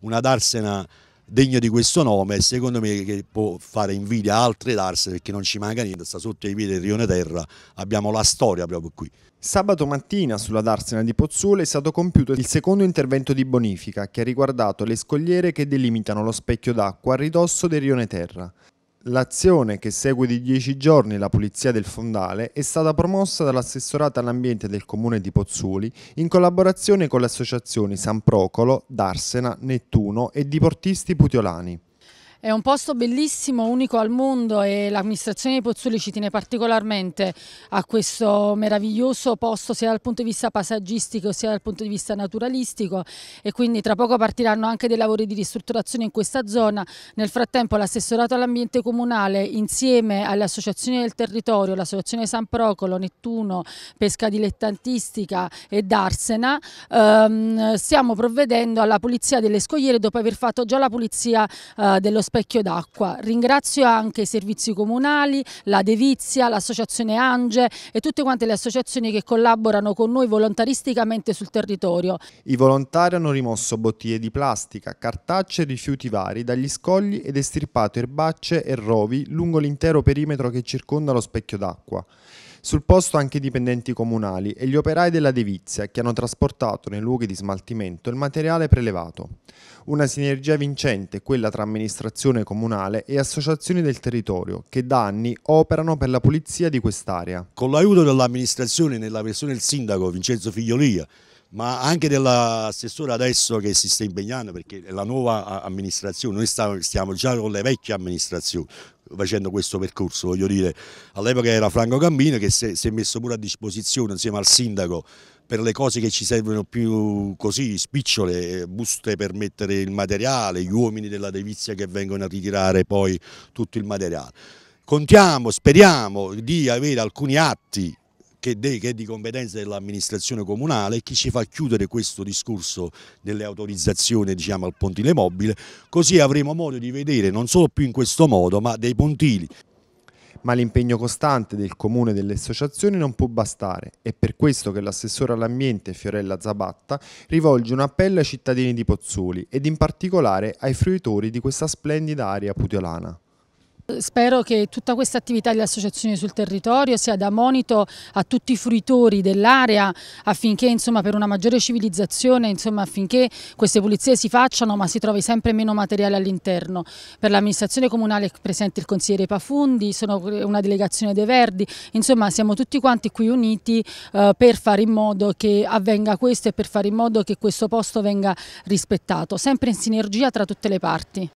una darsena degna di questo nome e secondo me che può fare invidia a altre darse perché non ci manca niente, sta sotto i piedi del Rione Terra, abbiamo la storia proprio qui. Sabato mattina sulla darsena di Pozzuolo è stato compiuto il secondo intervento di bonifica che ha riguardato le scogliere che delimitano lo specchio d'acqua a ridosso del Rione Terra. L'azione che segue di 10 giorni la pulizia del fondale è stata promossa dall'assessorato all'ambiente del comune di Pozzuoli in collaborazione con le associazioni San Procolo, Darsena, Nettuno e Diportisti Putiolani. È un posto bellissimo, unico al mondo e l'amministrazione di Pozzuoli ci tiene particolarmente a questo meraviglioso posto sia dal punto di vista passaggistico sia dal punto di vista naturalistico e quindi tra poco partiranno anche dei lavori di ristrutturazione in questa zona. Nel frattempo l'assessorato all'ambiente comunale insieme alle associazioni del territorio, l'associazione San Procolo, Nettuno, Pesca Dilettantistica e Darsena, ehm, stiamo provvedendo alla pulizia delle scogliere dopo aver fatto già la pulizia eh, dello spazio specchio d'acqua. Ringrazio anche i servizi comunali, la Devizia, l'associazione Ange e tutte quante le associazioni che collaborano con noi volontaristicamente sul territorio. I volontari hanno rimosso bottiglie di plastica, cartacce e rifiuti vari dagli scogli ed estirpato erbacce e rovi lungo l'intero perimetro che circonda lo specchio d'acqua. Sul posto anche i dipendenti comunali e gli operai della Devizia che hanno trasportato nei luoghi di smaltimento il materiale prelevato. Una sinergia vincente quella tra amministrazione comunale e associazioni del territorio che da anni operano per la pulizia di quest'area. Con l'aiuto dell'amministrazione nella versione del sindaco Vincenzo Figliolia ma anche dell'assessore adesso che si sta impegnando perché è la nuova amministrazione, noi stiamo, già con le vecchie amministrazioni facendo questo percorso, voglio dire, all'epoca era Franco Gambino che si è, si è messo pure a disposizione insieme al sindaco per le cose che ci servono più così, spicciole, buste per mettere il materiale, gli uomini della Devizia che vengono a ritirare poi tutto il materiale. Contiamo, speriamo di avere alcuni atti che, de, che è di competenza dell'amministrazione comunale e che ci fa chiudere questo discorso delle autorizzazioni diciamo, al pontile mobile, così avremo modo di vedere non solo più in questo modo ma dei pontili ma l'impegno costante del comune e delle associazioni non può bastare. È per questo che l'assessore all'ambiente Fiorella Zabatta rivolge un appello ai cittadini di Pozzoli ed in particolare ai fruitori di questa splendida area putiolana. Spero che tutta questa attività di associazione sul territorio sia da monito a tutti i fruitori dell'area affinché insomma, per una maggiore civilizzazione, insomma, affinché queste pulizie si facciano ma si trovi sempre meno materiale all'interno. Per l'amministrazione comunale è presente il consigliere Pafundi, sono una delegazione dei Verdi, insomma siamo tutti quanti qui uniti eh, per fare in modo che avvenga questo e per fare in modo che questo posto venga rispettato, sempre in sinergia tra tutte le parti.